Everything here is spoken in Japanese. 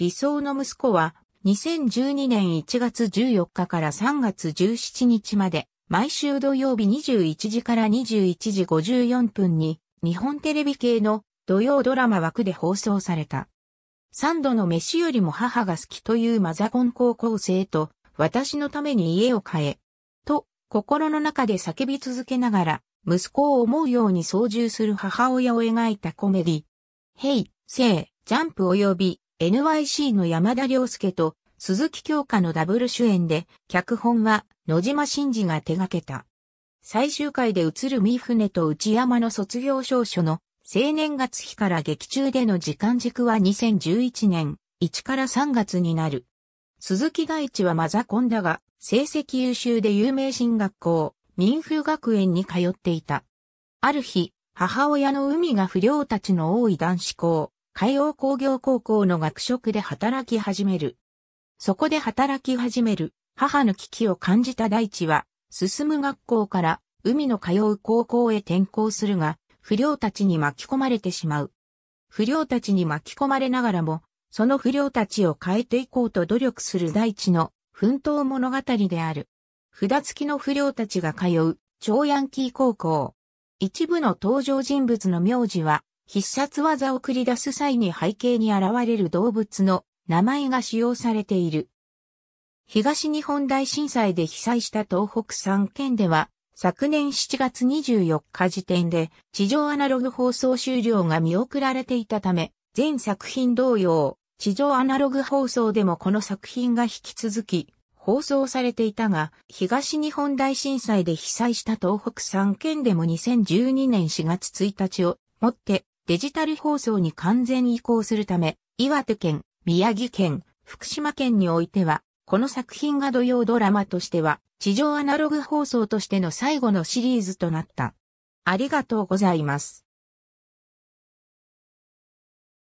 理想の息子は、2012年1月14日から3月17日まで、毎週土曜日21時から21時54分に、日本テレビ系の土曜ドラマ枠で放送された。三度の飯よりも母が好きというマザコン高校生と、私のために家を変え、と、心の中で叫び続けながら、息子を思うように操縦する母親を描いたコメディ。ヘイ、セイ、ジャンプ及び NYC の山田涼介と鈴木京香のダブル主演で、脚本は野島真司が手掛けた。最終回で映る三船と内山の卒業証書の青年月日から劇中での時間軸は2011年1から3月になる。鈴木大地はマザコンだが、成績優秀で有名進学校、民風学園に通っていた。ある日、母親の海が不良たちの多い男子校、海洋工業高校の学食で働き始める。そこで働き始める母の危機を感じた大地は、進む学校から海の通う高校へ転校するが、不良たちに巻き込まれてしまう。不良たちに巻き込まれながらも、その不良たちを変えていこうと努力する大地の奮闘物語である。札付きの不良たちが通う、超ヤンキー高校。一部の登場人物の名字は、必殺技を繰り出す際に背景に現れる動物の名前が使用されている。東日本大震災で被災した東北3県では、昨年7月24日時点で地上アナログ放送終了が見送られていたため、全作品同様、地上アナログ放送でもこの作品が引き続き放送されていたが、東日本大震災で被災した東北3県でも2012年4月1日をもってデジタル放送に完全移行するため、岩手県、宮城県、福島県においては、この作品が土曜ドラマとしては、地上アナログ放送としての最後のシリーズとなった。ありがとうございます。